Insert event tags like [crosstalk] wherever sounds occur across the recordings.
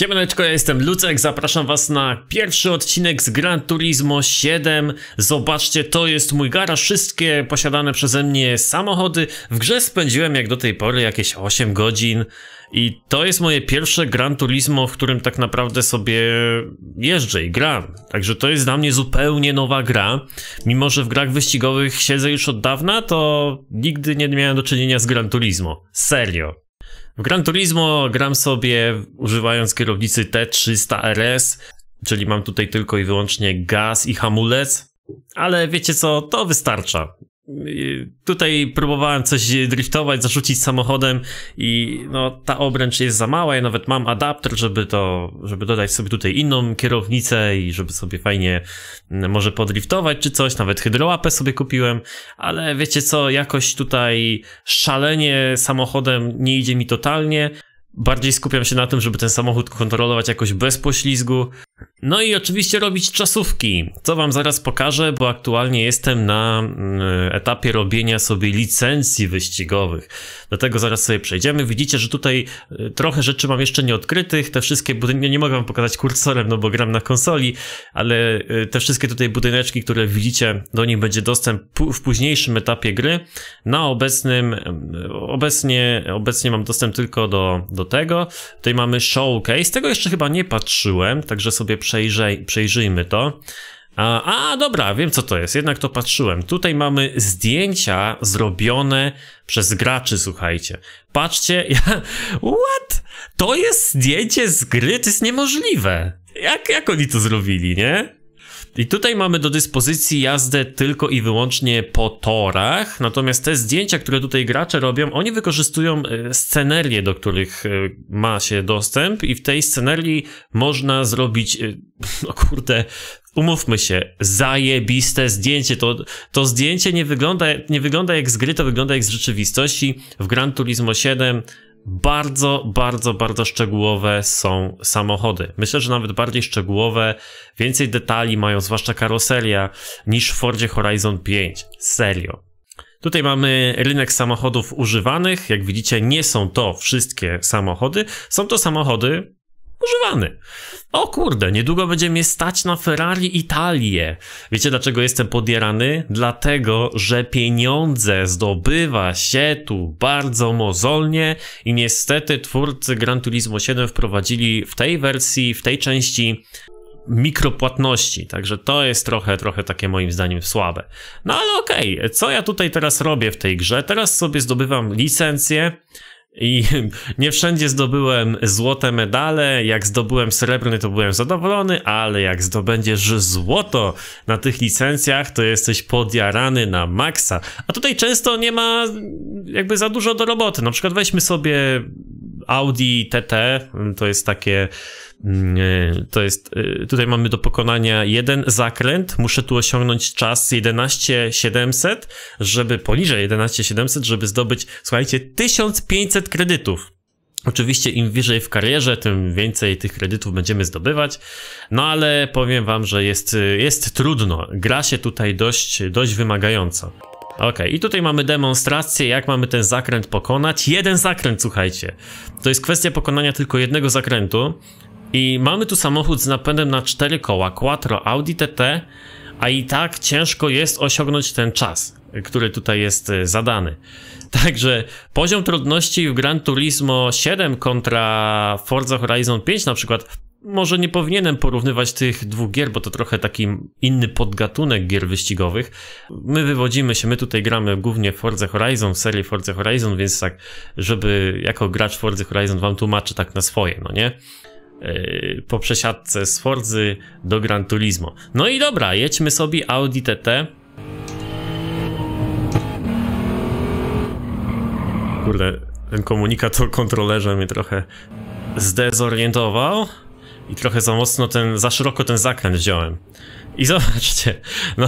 Siemaneczko, ja jestem Lucek, zapraszam was na pierwszy odcinek z Gran Turismo 7. Zobaczcie, to jest mój garaż, wszystkie posiadane przeze mnie samochody. W grze spędziłem jak do tej pory jakieś 8 godzin i to jest moje pierwsze Gran Turismo, w którym tak naprawdę sobie jeżdżę i gram. Także to jest dla mnie zupełnie nowa gra. Mimo, że w grach wyścigowych siedzę już od dawna, to nigdy nie miałem do czynienia z Gran Turismo. Serio. W Gran Turismo gram sobie używając kierownicy T300 RS, czyli mam tutaj tylko i wyłącznie gaz i hamulec, ale wiecie co, to wystarcza. Tutaj próbowałem coś driftować, zarzucić samochodem i no, ta obręcz jest za mała. Ja nawet mam adapter, żeby to, żeby dodać sobie tutaj inną kierownicę i żeby sobie fajnie mm, może podriftować czy coś. Nawet hydrołapę sobie kupiłem, ale wiecie co, jakoś tutaj szalenie samochodem nie idzie mi totalnie. Bardziej skupiam się na tym, żeby ten samochód kontrolować jakoś bez poślizgu. No i oczywiście robić czasówki, co wam zaraz pokażę, bo aktualnie jestem na mm, etapie robienia sobie licencji wyścigowych. Do tego zaraz sobie przejdziemy. Widzicie, że tutaj y, trochę rzeczy mam jeszcze nieodkrytych. Te wszystkie budynki, nie mogę wam pokazać kursorem, no bo gram na konsoli, ale y, te wszystkie tutaj budyneczki, które widzicie, do nich będzie dostęp w późniejszym etapie gry. Na obecnym, y, obecnie, obecnie mam dostęp tylko do, do do tego. Tutaj mamy showcase, tego jeszcze chyba nie patrzyłem, także sobie przejrzej, przejrzyjmy to. A, a, dobra, wiem co to jest, jednak to patrzyłem. Tutaj mamy zdjęcia zrobione przez graczy, słuchajcie. Patrzcie, [laughs] ja... What? To jest zdjęcie z gry? To jest niemożliwe. Jak, jak oni to zrobili, nie? I tutaj mamy do dyspozycji jazdę tylko i wyłącznie po torach, natomiast te zdjęcia, które tutaj gracze robią, oni wykorzystują e, scenerie, do których e, ma się dostęp i w tej scenerii można zrobić, e, [laughs] no kurde, umówmy się, zajebiste zdjęcie. To, to zdjęcie nie wygląda, nie wygląda jak z gry, to wygląda jak z rzeczywistości. W Gran Turismo 7 bardzo, bardzo, bardzo szczegółowe są samochody. Myślę, że nawet bardziej szczegółowe, więcej detali mają, zwłaszcza karoseria, niż w Fordzie Horizon 5. Serio. Tutaj mamy rynek samochodów używanych. Jak widzicie, nie są to wszystkie samochody. Są to samochody, używany. O kurde, niedługo będzie mnie stać na Ferrari Italię. Wiecie dlaczego jestem podierany? Dlatego, że pieniądze zdobywa się tu bardzo mozolnie i niestety twórcy Gran Turismo 7 wprowadzili w tej wersji, w tej części mikropłatności, także to jest trochę, trochę takie moim zdaniem słabe. No ale okej, okay, co ja tutaj teraz robię w tej grze? Teraz sobie zdobywam licencję, i [laughs] nie wszędzie zdobyłem złote medale. Jak zdobyłem srebrny, to byłem zadowolony, ale jak zdobędziesz złoto na tych licencjach, to jesteś podjarany na maksa. A tutaj często nie ma jakby za dużo do roboty. Na przykład weźmy sobie Audi TT to jest takie mm, e, to jest, e, tutaj mamy do pokonania jeden zakręt, muszę tu osiągnąć czas 11700, żeby poniżej 11700, żeby zdobyć, słuchajcie, 1500 kredytów. Oczywiście im wyżej w karierze, tym więcej tych kredytów będziemy zdobywać, no ale powiem wam, że jest, jest trudno, gra się tutaj dość, dość wymagająco. Okej, okay, i tutaj mamy demonstrację, jak mamy ten zakręt pokonać. Jeden zakręt, słuchajcie. To jest kwestia pokonania tylko jednego zakrętu. I mamy tu samochód z napędem na 4 koła, Quattro Audi TT, a i tak ciężko jest osiągnąć ten czas, który tutaj jest y, zadany. [laughs] Także poziom trudności w Gran Turismo 7 kontra Forza Horizon 5 na przykład może nie powinienem porównywać tych dwóch gier, bo to trochę taki inny podgatunek gier wyścigowych. My wywodzimy się, my tutaj gramy głównie w Forza Horizon, w serii Forza Horizon, więc tak, żeby jako gracz Forza Horizon wam tłumaczę tak na swoje, no nie? Yy, po przesiadce z Forzy do Gran Turismo. No i dobra, jedźmy sobie Audi TT. Kurde, ten komunikat o kontrolerze mnie trochę zdezorientował i trochę za mocno ten, za szeroko ten zakręt wziąłem. I [laughs] zobaczcie, no,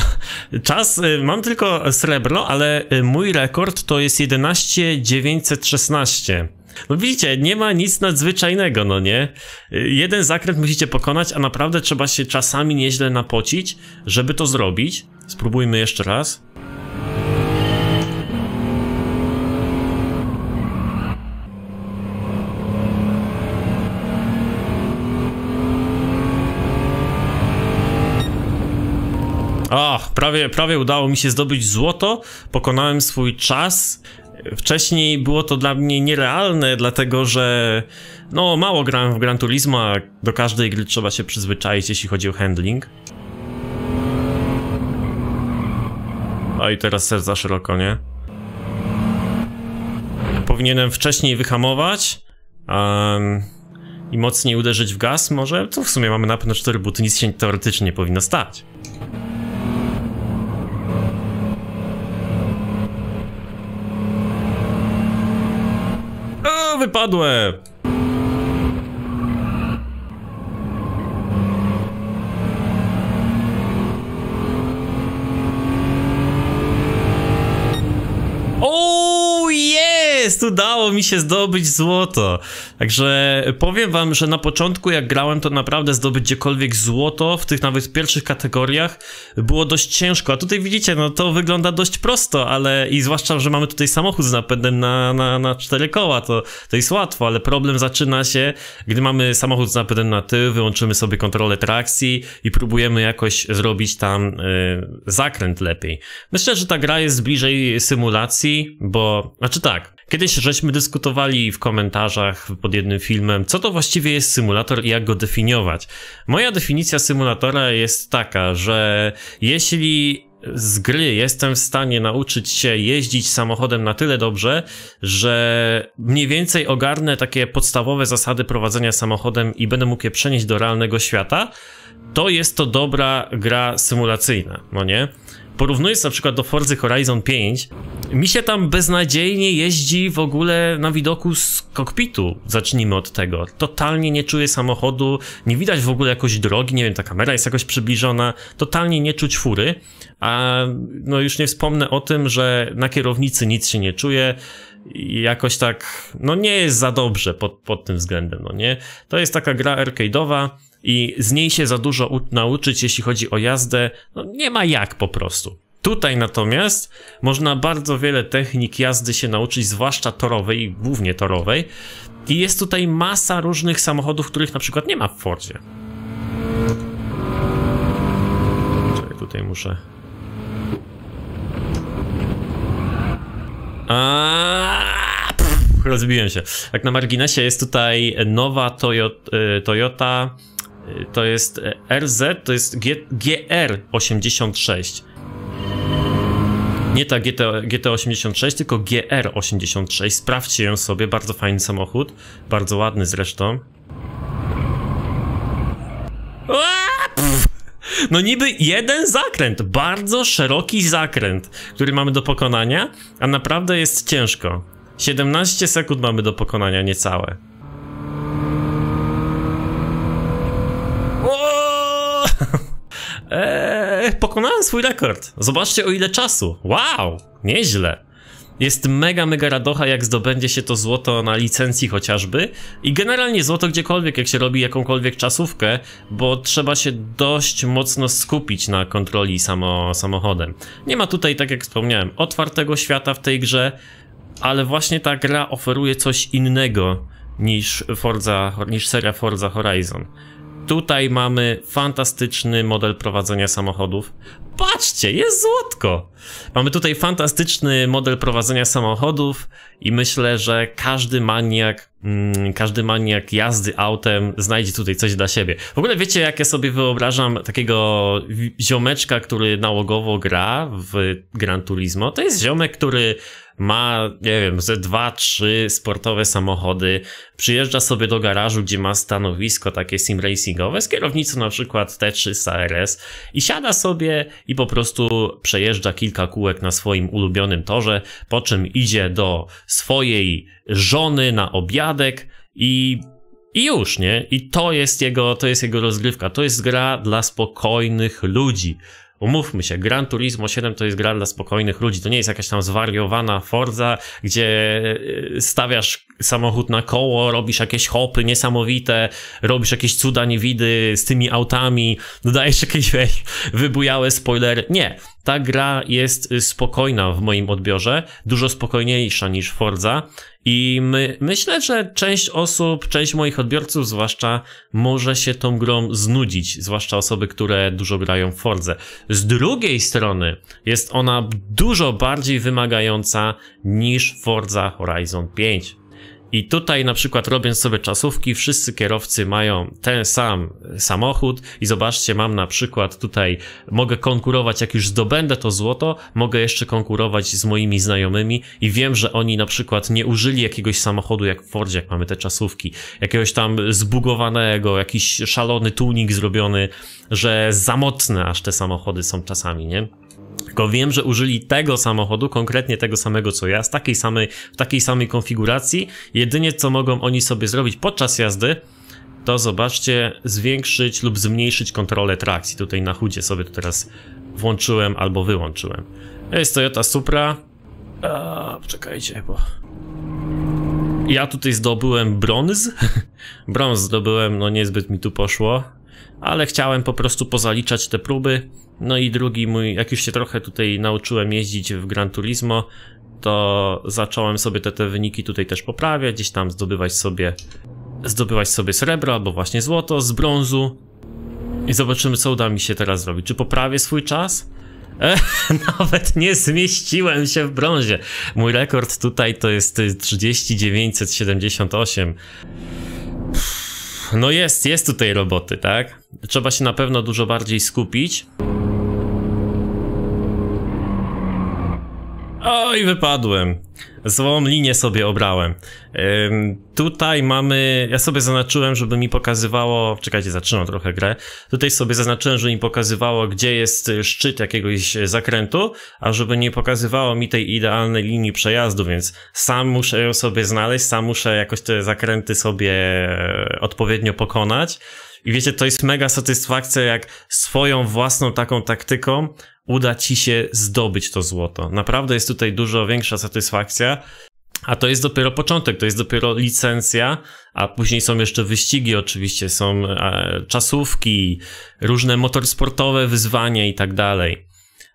czas, y, mam tylko srebro, ale y, mój rekord to jest 11916. No widzicie, nie ma nic nadzwyczajnego, no nie? Y, jeden zakręt musicie pokonać, a naprawdę trzeba się czasami nieźle napocić, żeby to zrobić. Spróbujmy jeszcze raz. prawie, prawie udało mi się zdobyć złoto, pokonałem swój czas. Wcześniej było to dla mnie nierealne, dlatego że no mało grałem w Gran Turismo, a do każdej gry trzeba się przyzwyczaić, jeśli chodzi o handling. A i teraz serca szeroko, nie? Powinienem wcześniej wyhamować um, i mocniej uderzyć w gaz może? To w sumie mamy napęd na 4 buty, nic się teoretycznie nie powinno stać. wypadłem! jest, udało mi się zdobyć złoto. Także powiem wam, że na początku jak grałem, to naprawdę zdobyć gdziekolwiek złoto, w tych nawet pierwszych kategoriach, było dość ciężko. A tutaj widzicie, no to wygląda dość prosto, ale i zwłaszcza, że mamy tutaj samochód z napędem na, na, na cztery koła, to, to jest łatwo, ale problem zaczyna się, gdy mamy samochód z napędem na tył, wyłączymy sobie kontrolę trakcji i próbujemy jakoś zrobić tam y, zakręt lepiej. Myślę, że ta gra jest bliżej symulacji, bo, znaczy tak, Kiedyś żeśmy dyskutowali w komentarzach pod jednym filmem, co to właściwie jest symulator i jak go definiować. Moja definicja symulatora jest taka, że jeśli z gry jestem w stanie nauczyć się jeździć samochodem na tyle dobrze, że mniej więcej ogarnę takie podstawowe zasady prowadzenia samochodem i będę mógł je przenieść do realnego świata, to jest to dobra gra symulacyjna, no nie? Porównując na przykład do Forza Horizon 5, mi się tam beznadziejnie jeździ w ogóle na widoku z kokpitu. Zacznijmy od tego. Totalnie nie czuję samochodu, nie widać w ogóle jakoś drogi, nie wiem, ta kamera jest jakoś przybliżona. Totalnie nie czuć fury. A no już nie wspomnę o tym, że na kierownicy nic się nie czuje. Jakoś tak, no nie jest za dobrze pod, pod tym względem, no nie? To jest taka gra arcade'owa i z niej się za dużo nauczyć, jeśli chodzi o jazdę. No nie ma jak po prostu. Tutaj natomiast można bardzo wiele technik jazdy się nauczyć, zwłaszcza torowej i głównie torowej. I jest tutaj masa różnych samochodów, których na przykład nie ma w Fordzie. Czekaj, tutaj muszę... Aaaa, pff, rozbiłem się. Tak na marginesie jest tutaj nowa Toyota, y, Toyota y, to jest RZ, to jest G, GR86. Nie ta GT, GT86, tylko GR86. Sprawdźcie ją sobie, bardzo fajny samochód. Bardzo ładny zresztą. No niby jeden zakręt, bardzo szeroki zakręt, który mamy do pokonania, a naprawdę jest ciężko. 17 sekund mamy do pokonania niecałe. Eee, pokonałem swój rekord. Zobaczcie o ile czasu. Wow, nieźle. Jest mega, mega radocha, jak zdobędzie się to złoto na licencji chociażby. I generalnie złoto gdziekolwiek, jak się robi jakąkolwiek czasówkę, bo trzeba się dość mocno skupić na kontroli samo, samochodem. Nie ma tutaj, tak jak wspomniałem, otwartego świata w tej grze, ale właśnie ta gra oferuje coś innego niż Forza, niż seria Forza Horizon. Tutaj mamy fantastyczny model prowadzenia samochodów. Patrzcie, jest złotko! Mamy tutaj fantastyczny model prowadzenia samochodów i myślę, że każdy maniak, mm, każdy maniak jazdy autem znajdzie tutaj coś dla siebie. W ogóle wiecie, jak ja sobie wyobrażam takiego ziomeczka, który nałogowo gra w Gran Turismo? To jest ziomek, który ma, nie wiem, ze dwa, trzy sportowe samochody, przyjeżdża sobie do garażu, gdzie ma stanowisko takie sim racingowe z kierownicą na przykład t 3 RS i siada sobie i po prostu przejeżdża kilka kółek na swoim ulubionym torze, po czym idzie do swojej żony na obiadek i i już, nie? I to jest jego, to jest jego rozgrywka. To jest gra dla spokojnych ludzi. Umówmy się, Gran Turismo 7 to jest gra dla spokojnych ludzi, to nie jest jakaś tam zwariowana Forza, gdzie e, stawiasz samochód na koło, robisz jakieś hopy niesamowite, robisz jakieś cuda niewidy z tymi autami, dodajesz jakieś wybujałe spoilery. Nie, ta gra jest spokojna w moim odbiorze, dużo spokojniejsza niż Forza i my, myślę, że część osób, część moich odbiorców zwłaszcza może się tą grą znudzić, zwłaszcza osoby, które dużo grają w Forze. Z drugiej strony jest ona dużo bardziej wymagająca niż Forza Horizon 5. I tutaj na przykład robiąc sobie czasówki, wszyscy kierowcy mają ten sam samochód i zobaczcie, mam na przykład tutaj, mogę konkurować, jak już zdobędę to złoto, mogę jeszcze konkurować z moimi znajomymi i wiem, że oni na przykład nie użyli jakiegoś samochodu jak w Fordzie, jak mamy te czasówki, jakiegoś tam zbugowanego, jakiś szalony tuning zrobiony, że za mocne aż te samochody są czasami, nie? Tylko wiem, że użyli tego samochodu, konkretnie tego samego co ja, z takiej samej, w takiej samej konfiguracji. Jedynie co mogą oni sobie zrobić podczas jazdy, to zobaczcie, zwiększyć lub zmniejszyć kontrolę trakcji. Tutaj na chudzie sobie to teraz włączyłem albo wyłączyłem. Jest Toyota Supra. A, czekajcie, bo... Ja tutaj zdobyłem brąz. [laughs] brąz zdobyłem, no niezbyt mi tu poszło. Ale chciałem po prostu pozaliczać te próby no i drugi mój, jak już się trochę tutaj nauczyłem jeździć w Gran Turismo, to zacząłem sobie te, te wyniki tutaj też poprawiać, gdzieś tam zdobywać sobie zdobywać sobie srebro albo właśnie złoto z brązu i zobaczymy co uda mi się teraz zrobić. Czy poprawię swój czas? E, [laughs] nawet nie zmieściłem się w brązie. Mój rekord tutaj to jest 3978. No jest, jest tutaj roboty, tak? Trzeba się na pewno dużo bardziej skupić. Oj, wypadłem. Złą linię sobie obrałem. Ym, tutaj mamy, ja sobie zaznaczyłem, żeby mi pokazywało, czekajcie, zaczynam trochę grę. Tutaj sobie zaznaczyłem, żeby mi pokazywało, gdzie jest szczyt jakiegoś zakrętu, a żeby nie pokazywało mi tej idealnej linii przejazdu, więc sam muszę ją sobie znaleźć, sam muszę jakoś te zakręty sobie e, odpowiednio pokonać. I wiecie, to jest mega satysfakcja, jak swoją własną taką taktyką uda ci się zdobyć to złoto. Naprawdę jest tutaj dużo większa satysfakcja. A to jest dopiero początek, to jest dopiero licencja, a później są jeszcze wyścigi, oczywiście są e, czasówki, różne motorsportowe wyzwania i tak dalej.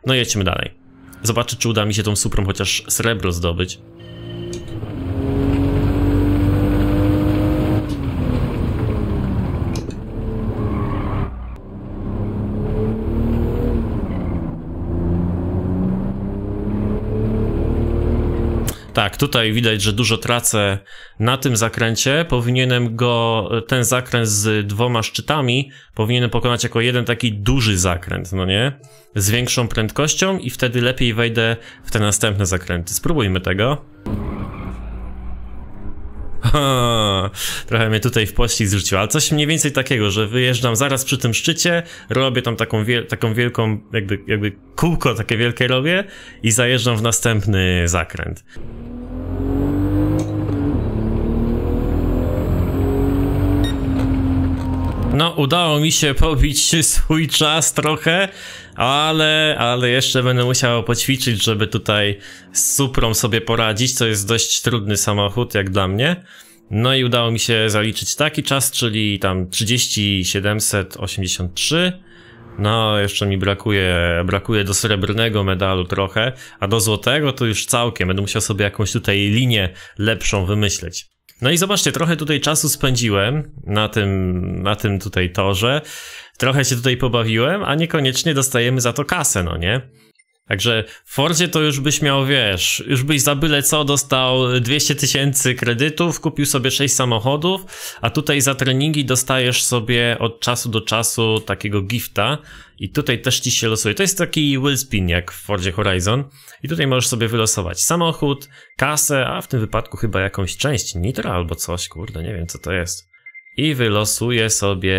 No jedźmy dalej. Zobaczę, czy uda mi się tą suprą chociaż srebro zdobyć. tutaj widać, że dużo tracę na tym zakręcie. Powinienem go, ten zakręt z dwoma szczytami, powinienem pokonać jako jeden taki duży zakręt, no nie? Z większą prędkością i wtedy lepiej wejdę w te następne zakręty. Spróbujmy tego. Ha, trochę mnie tutaj w pościg zrzuciło, ale coś mniej więcej takiego, że wyjeżdżam zaraz przy tym szczycie, robię tam taką, taką wielką, jakby, jakby kółko takie wielkie robię i zajeżdżam w następny zakręt. No, udało mi się pobić swój czas trochę, ale, ale jeszcze będę musiał poćwiczyć, żeby tutaj z Suprą sobie poradzić, co jest dość trudny samochód jak dla mnie. No i udało mi się zaliczyć taki czas, czyli tam 3783. No, jeszcze mi brakuje, brakuje do srebrnego medalu trochę, a do złotego to już całkiem. Będę musiał sobie jakąś tutaj linię lepszą wymyśleć. No i zobaczcie, trochę tutaj czasu spędziłem na tym, na tym tutaj torze, trochę się tutaj pobawiłem, a niekoniecznie dostajemy za to kasę, no nie? Także w Forzie to już byś miał, wiesz, już byś za byle co dostał 200 tysięcy kredytów, kupił sobie 6 samochodów, a tutaj za treningi dostajesz sobie od czasu do czasu takiego gifta i tutaj też ci się losuje. To jest taki will spin jak w Forzie Horizon i tutaj możesz sobie wylosować samochód, kasę, a w tym wypadku chyba jakąś część, nitra albo coś, kurde, nie wiem co to jest. I wylosuję sobie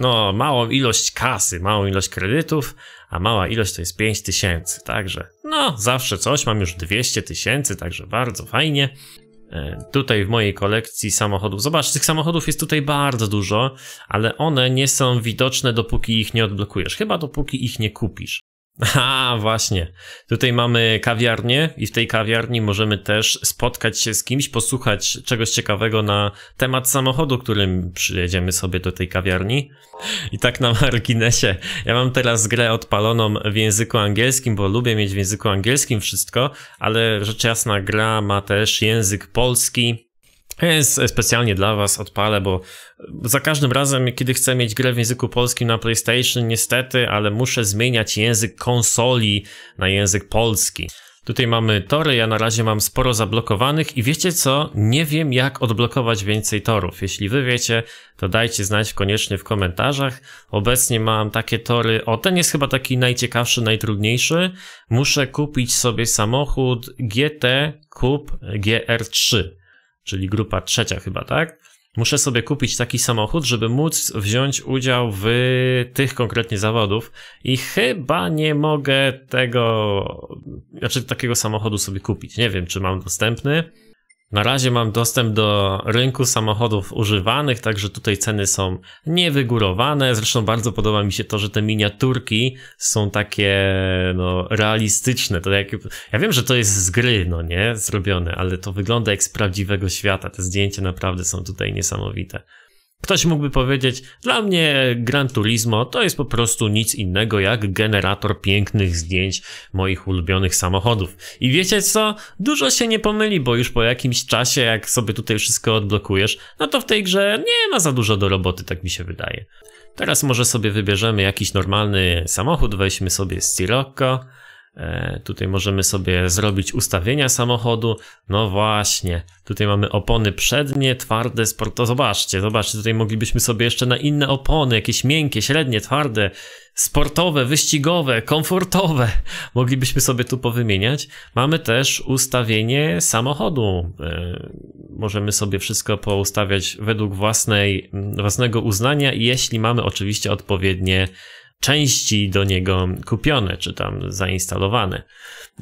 no małą ilość kasy, małą ilość kredytów, a mała ilość to jest 5000, także no zawsze coś, mam już 200 tysięcy, także bardzo fajnie. E, tutaj w mojej kolekcji samochodów, zobacz, tych samochodów jest tutaj bardzo dużo, ale one nie są widoczne dopóki ich nie odblokujesz, chyba dopóki ich nie kupisz. [laughs] A, właśnie. Tutaj mamy kawiarnię i w tej kawiarni możemy też spotkać się z kimś, posłuchać czegoś ciekawego na temat samochodu, którym przyjedziemy sobie do tej kawiarni. I tak na [laughs] marginesie. Ja mam teraz grę odpaloną w języku angielskim, bo lubię mieć w języku angielskim wszystko, ale rzecz jasna gra ma też język polski, Specjalnie dla Was odpalę, bo za każdym razem, kiedy chcę mieć grę w języku polskim na PlayStation, niestety, ale muszę zmieniać język konsoli na język polski. Tutaj mamy tory, ja na razie mam sporo zablokowanych i wiecie co? Nie wiem jak odblokować więcej torów. Jeśli wy wiecie, to dajcie znać koniecznie w komentarzach. Obecnie mam takie tory, o ten jest chyba taki najciekawszy, najtrudniejszy. Muszę kupić sobie samochód GT Coupe GR3 czyli grupa trzecia chyba, tak? Muszę sobie kupić taki samochód, żeby móc wziąć udział w tych konkretnie zawodów i chyba nie mogę tego, znaczy takiego samochodu sobie kupić. Nie wiem, czy mam dostępny. Na razie mam dostęp do rynku samochodów używanych, także tutaj ceny są niewygórowane. Zresztą bardzo podoba mi się to, że te miniaturki są takie no, realistyczne. To jak, ja wiem, że to jest z gry, no nie, zrobione, ale to wygląda jak z prawdziwego świata. Te zdjęcia naprawdę są tutaj niesamowite. Ktoś mógłby powiedzieć, dla mnie Gran Turismo to jest po prostu nic innego jak generator pięknych zdjęć moich ulubionych samochodów. I wiecie co? Dużo się nie pomyli, bo już po jakimś czasie, jak sobie tutaj wszystko odblokujesz, no to w tej grze nie ma za dużo do roboty, tak mi się wydaje. Teraz może sobie wybierzemy jakiś normalny samochód, weźmy sobie z Scirocco. E, tutaj możemy sobie zrobić ustawienia samochodu. No właśnie, tutaj mamy opony przednie, twarde, sportowe. Zobaczcie, zobaczcie, tutaj moglibyśmy sobie jeszcze na inne opony, jakieś miękkie, średnie, twarde, sportowe, wyścigowe, komfortowe. [laughs] Moglibyśmy sobie tu powymieniać. Mamy też ustawienie samochodu. E, możemy sobie wszystko poustawiać według własnej, własnego uznania, jeśli mamy oczywiście odpowiednie części do niego kupione czy tam zainstalowane.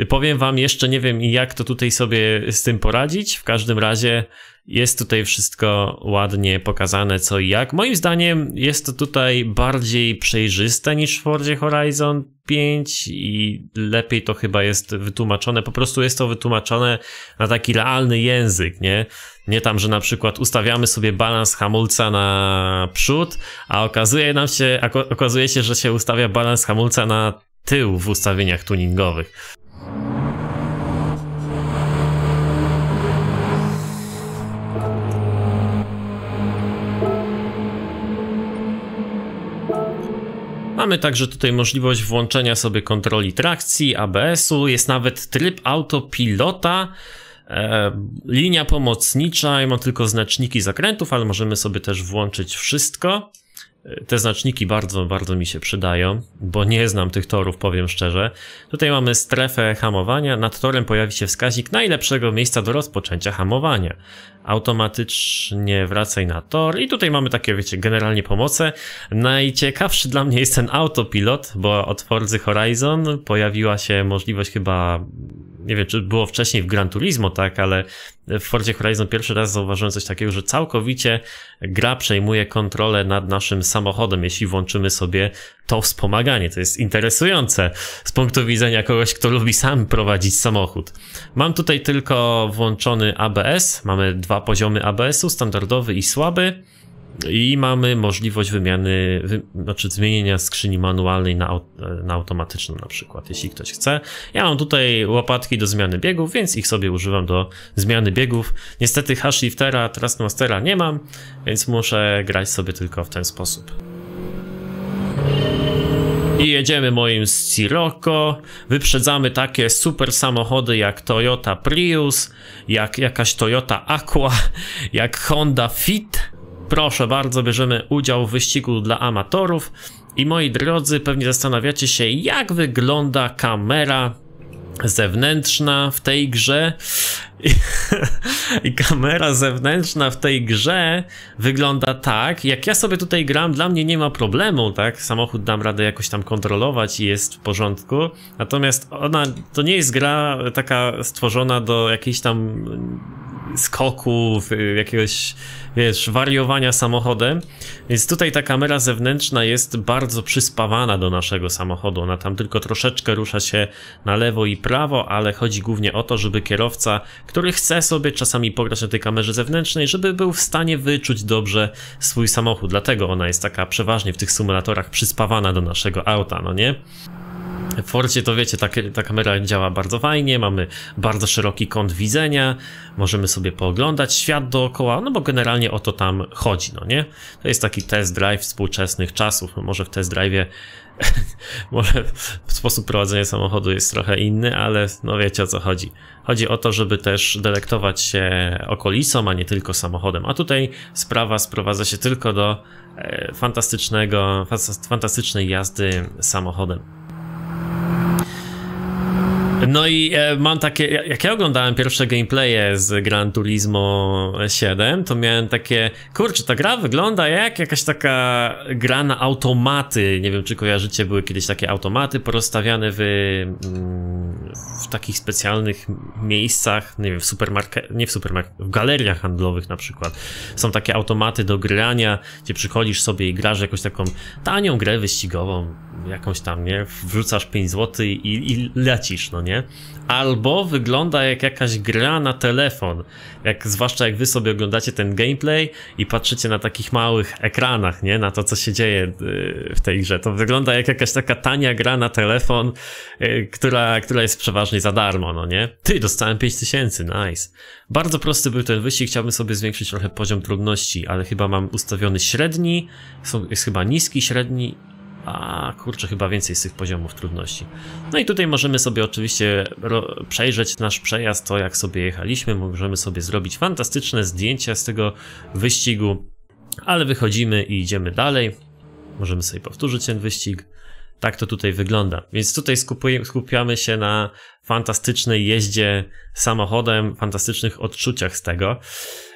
Powiem Wam jeszcze, nie wiem jak to tutaj sobie z tym poradzić. W każdym razie jest tutaj wszystko ładnie pokazane, co i jak. Moim zdaniem jest to tutaj bardziej przejrzyste niż w Fordzie Horizon 5 i lepiej to chyba jest wytłumaczone. Po prostu jest to wytłumaczone na taki realny język, nie? Nie tam, że na przykład ustawiamy sobie balans hamulca na przód, a okazuje nam się, okazuje się, że się ustawia balans hamulca na tył w ustawieniach tuningowych. Mamy także tutaj możliwość włączenia sobie kontroli trakcji, ABS-u, jest nawet tryb autopilota. E, linia pomocnicza ma tylko znaczniki zakrętów, ale możemy sobie też włączyć wszystko. E, te znaczniki bardzo, bardzo mi się przydają, bo nie znam tych torów, powiem szczerze. Tutaj mamy strefę hamowania. Nad torem pojawi się wskaźnik najlepszego miejsca do rozpoczęcia hamowania. Automatycznie wracaj na tor. I tutaj mamy takie, wiecie, generalnie pomoce. Najciekawszy dla mnie jest ten autopilot, bo od Forza Horizon pojawiła się możliwość chyba nie wiem, czy było wcześniej w Gran Turismo, tak, ale w Forzie Horizon pierwszy raz zauważyłem coś takiego, że całkowicie gra przejmuje kontrolę nad naszym samochodem, jeśli włączymy sobie to wspomaganie. To jest interesujące z punktu widzenia kogoś, kto lubi sam prowadzić samochód. Mam tutaj tylko włączony ABS, mamy dwa poziomy ABS-u, standardowy i słaby. I mamy możliwość wymiany, wy, znaczy zmienienia skrzyni manualnej na, na automatyczną na przykład, jeśli ktoś chce. Ja mam tutaj łopatki do zmiany biegów, więc ich sobie używam do zmiany biegów. Niestety hashliftera, Trustmastera nie mam, więc muszę grać sobie tylko w ten sposób. I jedziemy moim Scirocco, wyprzedzamy takie super samochody jak Toyota Prius, jak jakaś Toyota Aqua, jak Honda Fit proszę bardzo, bierzemy udział w wyścigu dla amatorów. I moi drodzy, pewnie zastanawiacie się, jak wygląda kamera zewnętrzna w tej grze. I, [laughs] I kamera zewnętrzna w tej grze wygląda tak, jak ja sobie tutaj gram, dla mnie nie ma problemu, tak? Samochód dam radę jakoś tam kontrolować i jest w porządku. Natomiast ona to nie jest gra taka stworzona do jakiejś tam skoków, jakiegoś, wiesz, wariowania samochodem. Więc tutaj ta kamera zewnętrzna jest bardzo przyspawana do naszego samochodu. Ona tam tylko troszeczkę rusza się na lewo i prawo, ale chodzi głównie o to, żeby kierowca, który chce sobie czasami pograć na tej kamerze zewnętrznej, żeby był w stanie wyczuć dobrze swój samochód. Dlatego ona jest taka przeważnie w tych symulatorach przyspawana do naszego auta, no nie? W Forcie to wiecie, ta, ta kamera działa bardzo fajnie, mamy bardzo szeroki kąt widzenia, możemy sobie pooglądać świat dookoła, no bo generalnie o to tam chodzi, no nie? To jest taki test drive współczesnych czasów, no może w test drive'ie [laughs] może sposób prowadzenia samochodu jest trochę inny, ale no wiecie o co chodzi. Chodzi o to, żeby też delektować się okolicą, a nie tylko samochodem. A tutaj sprawa sprowadza się tylko do e, fantastycznego, fantastycznej jazdy samochodem. No i e, mam takie, jak ja oglądałem pierwsze gameplaye z Gran Turismo 7, to miałem takie, kurczę, ta gra wygląda jak jakaś taka gra na automaty, nie wiem czy kojarzycie, były kiedyś takie automaty porozstawiane w, mm, w takich specjalnych miejscach, nie wiem, w supermarket, nie w supermarket, w galeriach handlowych na przykład. Są takie automaty do grania, gdzie przychodzisz sobie i grasz jakąś taką tanią grę wyścigową, jakąś tam, nie, wrzucasz 5 zł i, i lecisz, no nie? Albo wygląda jak jakaś gra na telefon. Jak, zwłaszcza jak wy sobie oglądacie ten gameplay i patrzycie na takich małych ekranach, nie? Na to, co się dzieje y, w tej grze. To wygląda jak jakaś taka tania gra na telefon, y, która, która jest przeważnie za darmo, no nie? Ty, dostałem 5000, nice. Bardzo prosty był ten wyścig, chciałbym sobie zwiększyć trochę poziom trudności, ale chyba mam ustawiony średni, jest chyba niski, średni a kurczę, chyba więcej z tych poziomów trudności. No i tutaj możemy sobie oczywiście przejrzeć nasz przejazd, to jak sobie jechaliśmy. Możemy sobie zrobić fantastyczne zdjęcia z tego wyścigu, ale wychodzimy i idziemy dalej. Możemy sobie powtórzyć ten wyścig. Tak to tutaj wygląda. Więc tutaj skupiamy się na fantastycznej jeździe samochodem, fantastycznych odczuciach z tego.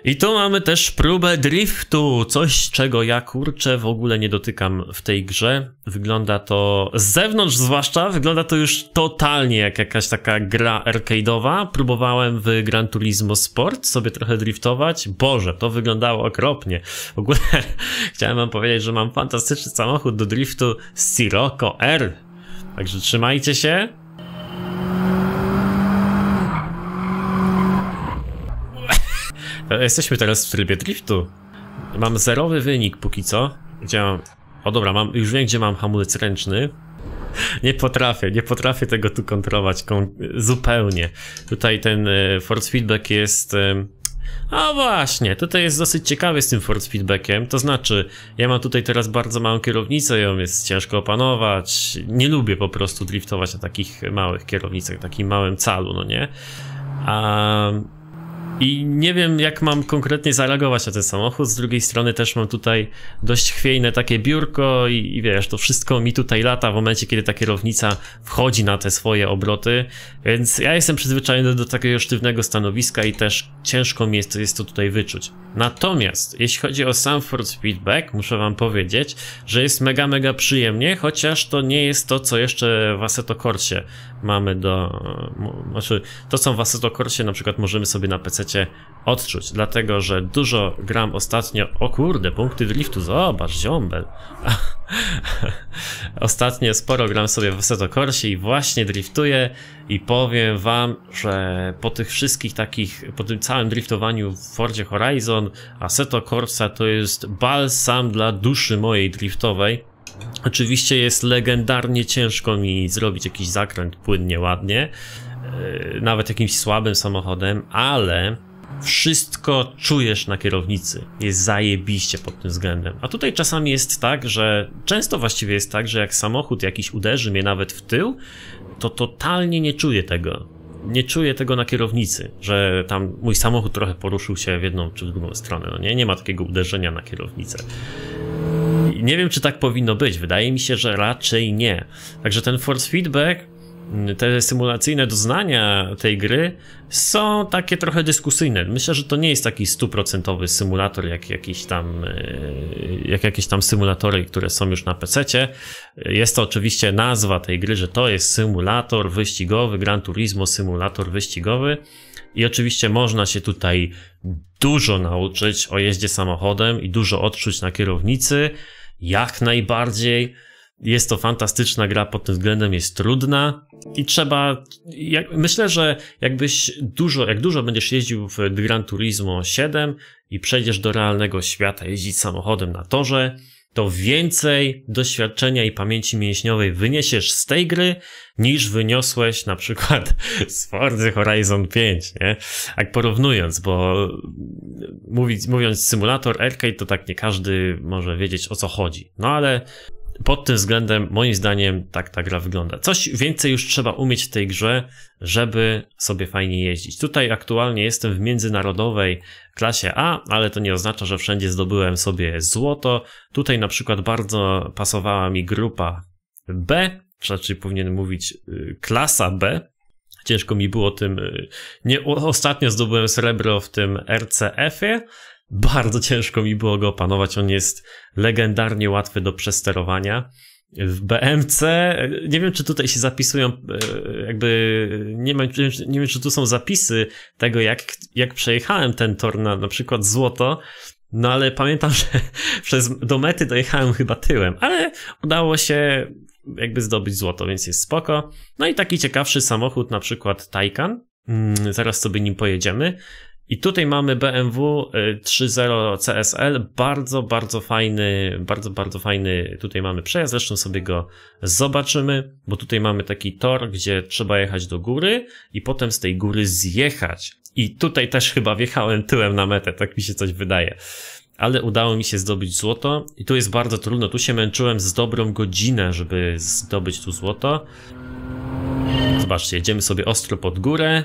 I tu mamy też próbę driftu, coś czego ja kurczę w ogóle nie dotykam w tej grze. Wygląda to z zewnątrz zwłaszcza, wygląda to już totalnie jak jakaś taka gra arcade'owa. Próbowałem w Gran Turismo Sport sobie trochę driftować. Boże, to wyglądało okropnie. W ogóle [laughs] chciałem wam powiedzieć, że mam fantastyczny samochód do driftu Sirocco R. Także trzymajcie się. E, jesteśmy teraz w trybie driftu. Mam zerowy wynik póki co. Gdzie mam... O dobra, mam, już wiem gdzie mam hamulec ręczny. [laughs] Nie potrafię, nie potrafię tego tu kontrolować kon... zupełnie. Tutaj ten y, e, force feedback jest... Y... A właśnie, tutaj jest dosyć ciekawy z tym force feedbackiem, to znaczy ja mam tutaj teraz bardzo małą kierownicę, ją jest ciężko opanować, nie lubię po prostu driftować na takich małych kierownicach, takim małym calu, no nie? A i nie wiem, jak mam konkretnie zareagować na ten samochód. Z drugiej strony też mam tutaj dość chwiejne takie biurko i, i wiesz, to wszystko mi tutaj lata w momencie, kiedy ta kierownica wchodzi na te swoje obroty. Więc ja jestem przyzwyczajony do, takiego sztywnego stanowiska i też ciężko mi jest, jest to tutaj wyczuć. Natomiast jeśli chodzi o Sanford Feedback, muszę wam powiedzieć, że jest mega, mega przyjemnie, chociaż to nie jest to, co jeszcze w Assetto Corsie mamy do... Znaczy, to co w Assetto Corsie na przykład możemy sobie na PC chcecie odczuć, dlatego że dużo gram ostatnio, o kurde, punkty driftu, zobacz, ziombel. [laughs] ostatnio sporo gram sobie w Seto Corsie i właśnie driftuję i powiem wam, że po tych wszystkich takich, po tym całym driftowaniu w Fordzie Horizon, Assetto Corsa to jest balsam dla duszy mojej driftowej. Oczywiście jest legendarnie ciężko mi zrobić jakiś zakręt płynnie, ładnie, E, nawet jakimś słabym samochodem, ale wszystko czujesz na kierownicy. Jest zajebiście pod tym względem. A tutaj czasami jest tak, że często właściwie jest tak, że jak samochód jakiś uderzy mnie nawet w tył, to totalnie nie czuję tego. Nie czuję tego na kierownicy, że tam mój samochód trochę poruszył się w jedną czy w drugą stronę. No nie, nie ma takiego uderzenia na kierownicę. nie wiem, czy tak powinno być. Wydaje mi się, że raczej nie. Także ten force feedback te symulacyjne doznania tej gry są takie trochę dyskusyjne. Myślę, że to nie jest taki stuprocentowy symulator, jak jakieś tam, e, jak jakieś tam symulatory, które są już na PC-cie. Jest to oczywiście nazwa tej gry, że to jest symulator wyścigowy, Gran Turismo symulator wyścigowy. I oczywiście można się tutaj dużo nauczyć o jeździe samochodem i dużo odczuć na kierownicy, jak najbardziej jest to fantastyczna gra pod tym względem, jest trudna i trzeba. Jak, myślę, że jakbyś dużo, jak dużo będziesz jeździł w Gran Turismo 7 i przejdziesz do realnego świata, jeździć samochodem na torze, to więcej doświadczenia i pamięci mięśniowej wyniesiesz z tej gry, niż wyniosłeś na przykład [laughs] z Forza Horizon 5, nie? Jak porównując, bo mówić, mówiąc symulator arcade, to tak nie każdy może wiedzieć o co chodzi. No ale pod tym względem, moim zdaniem, tak ta gra wygląda. Coś więcej już trzeba umieć w tej grze, żeby sobie fajnie jeździć. Tutaj aktualnie jestem w międzynarodowej klasie A, ale to nie oznacza, że wszędzie zdobyłem sobie złoto. Tutaj na przykład bardzo pasowała mi grupa B, raczej powinienem mówić y, klasa B. Ciężko mi było tym. Y, nie, ostatnio zdobyłem srebro w tym RCF-ie bardzo ciężko mi było go opanować. On jest legendarnie łatwy do przesterowania. W BMC, nie wiem czy tutaj się zapisują, e, jakby, nie wiem, nie wiem czy tu są zapisy tego, jak, jak przejechałem ten tor na, na przykład złoto, no ale pamiętam, [laughs] że przez, do mety dojechałem chyba tyłem, ale udało się jakby zdobyć złoto, więc jest spoko. No i taki ciekawszy samochód, na przykład Taycan, mm, zaraz sobie nim pojedziemy. I tutaj mamy BMW 3.0 y, CSL, bardzo, bardzo fajny, bardzo, bardzo fajny tutaj mamy przejazd, zresztą sobie go zobaczymy, bo tutaj mamy taki tor, gdzie trzeba jechać do góry i potem z tej góry zjechać. I tutaj też chyba wjechałem tyłem na metę, tak mi się coś wydaje. Ale udało mi się zdobyć złoto i tu jest bardzo trudno, tu się męczyłem z dobrą godzinę, żeby zdobyć tu złoto. Zobaczcie, jedziemy sobie ostro pod górę,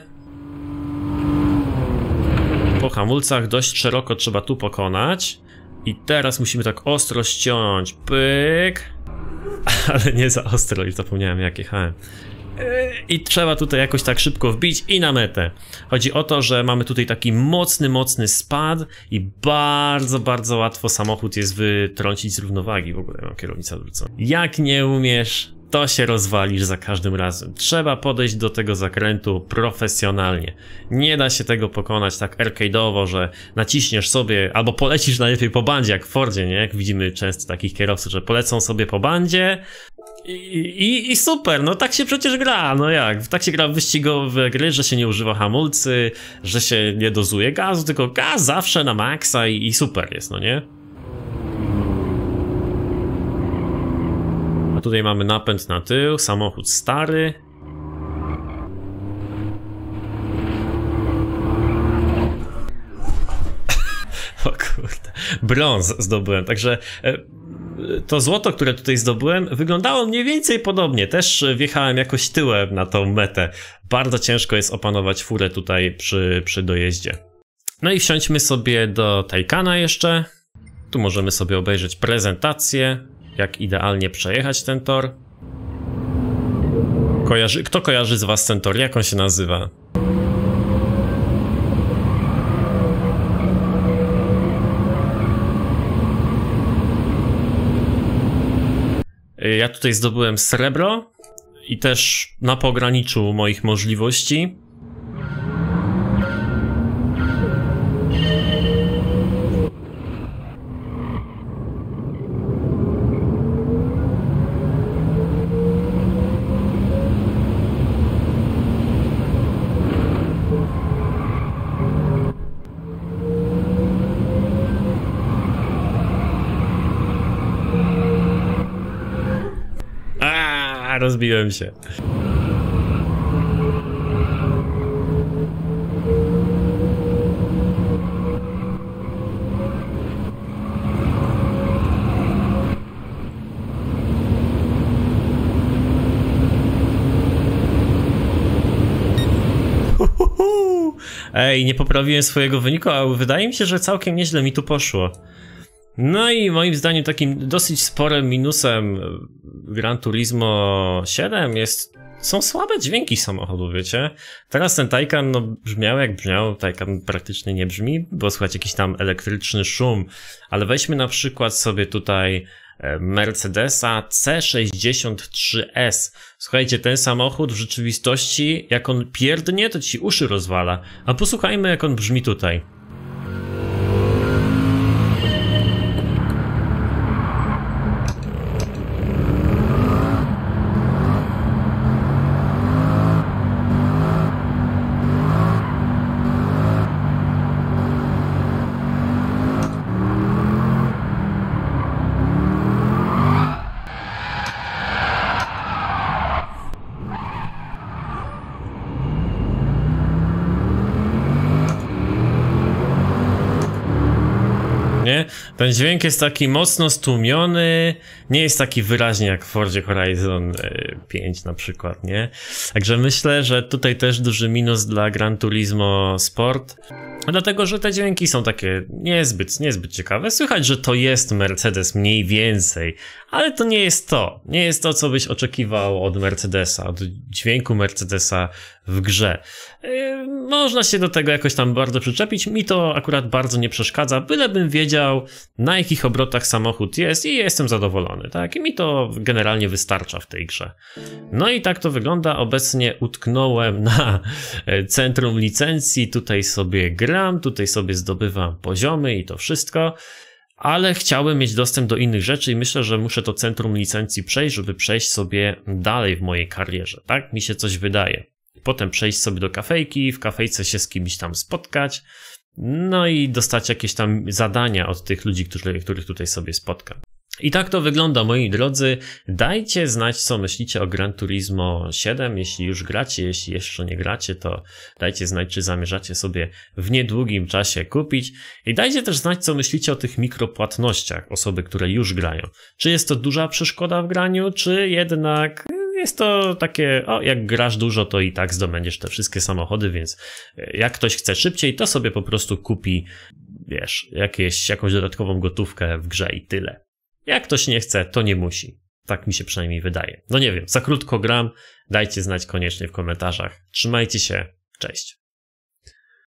po hamulcach, dość szeroko trzeba tu pokonać. I teraz musimy tak ostro ściąć, pyk. [laughs] Ale nie za ostro, I zapomniałem jak jechałem. I trzeba tutaj jakoś tak szybko wbić i na metę. Chodzi o to, że mamy tutaj taki mocny, mocny spad i bardzo, bardzo łatwo samochód jest wytrącić z równowagi. W ogóle mam kierownicę wrócą. Jak nie umiesz to się rozwalisz za każdym razem. Trzeba podejść do tego zakrętu profesjonalnie. Nie da się tego pokonać tak arcade'owo, że naciśniesz sobie, albo polecisz najlepiej po bandzie, jak w Fordzie, nie? Jak widzimy często takich kierowców, że polecą sobie po bandzie i, i, i super, no tak się przecież gra, no jak? Tak się gra w wyścigowe gry, że się nie używa hamulcy, że się nie dozuje gazu, tylko gaz zawsze na maksa i, i super jest, no nie? No tutaj mamy napęd na tył, samochód stary. [laughs] O kurde, brąz zdobyłem, także e, to złoto, które tutaj zdobyłem, wyglądało mniej więcej podobnie. Też wjechałem jakoś tyłem na tą metę. Bardzo ciężko jest opanować furę tutaj przy, przy dojeździe. No i wsiądźmy sobie do Taycana jeszcze. Tu możemy sobie obejrzeć prezentację jak idealnie przejechać ten tor. Kojarzy, kto kojarzy z was ten tor? Jak on się nazywa? Ja tutaj zdobyłem srebro i też na pograniczu moich możliwości. rozbiłem się. Ej, nie poprawiłem swojego wyniku, ale wydaje mi się, że całkiem nieźle mi tu poszło. No i moim zdaniem takim dosyć sporym minusem Gran Turismo 7 jest są słabe dźwięki samochodu, wiecie? Teraz ten Taycan, no brzmiał jak brzmiał, Taycan praktycznie nie brzmi, bo słychać jakiś tam elektryczny szum, ale weźmy na przykład sobie tutaj e, Mercedesa C63S. Słuchajcie, ten samochód w rzeczywistości, jak on pierdnie, to ci uszy rozwala. A posłuchajmy, jak on brzmi tutaj. Ten dźwięk jest taki mocno stłumiony, nie jest taki wyraźny jak w Fordzie Horizon 5 e, na przykład, nie? Także myślę, że tutaj też duży minus dla Gran Turismo Sport, dlatego że te dźwięki są takie niezbyt, niezbyt ciekawe. Słychać, że to jest Mercedes mniej więcej, ale to nie jest to. Nie jest to, co byś oczekiwał od Mercedesa, od dźwięku Mercedesa w grze. Yy, można się do tego jakoś tam bardzo przyczepić. Mi to akurat bardzo nie przeszkadza, bylebym wiedział, na jakich obrotach samochód jest i jestem zadowolony, tak? I mi to generalnie wystarcza w tej grze. No i tak to wygląda. Obecnie utknąłem na [laughs] centrum licencji. Tutaj sobie gram, tutaj sobie zdobywam poziomy i to wszystko ale chciałbym mieć dostęp do innych rzeczy i myślę, że muszę to centrum licencji przejść, żeby przejść sobie dalej w mojej karierze, tak? Mi się coś wydaje. Potem przejść sobie do kafejki, w kafejce się z kimś tam spotkać, no i dostać jakieś tam zadania od tych ludzi, których tutaj sobie spotkam. I tak to wygląda, moi drodzy. Dajcie znać, co myślicie o Gran Turismo 7. Jeśli już gracie, jeśli jeszcze nie gracie, to dajcie znać, czy zamierzacie sobie w niedługim czasie kupić. I dajcie też znać, co myślicie o tych mikropłatnościach, osoby, które już grają. Czy jest to duża przeszkoda w graniu, czy jednak jest to takie, o, jak grasz dużo, to i tak zdobędziesz te wszystkie samochody, więc e, jak ktoś chce szybciej, to sobie po prostu kupi, wiesz, jakieś, jakąś dodatkową gotówkę w grze i tyle. Jak ktoś nie chce, to nie musi. Tak mi się przynajmniej wydaje. No nie wiem, za krótko gram. Dajcie znać koniecznie w komentarzach. Trzymajcie się. Cześć.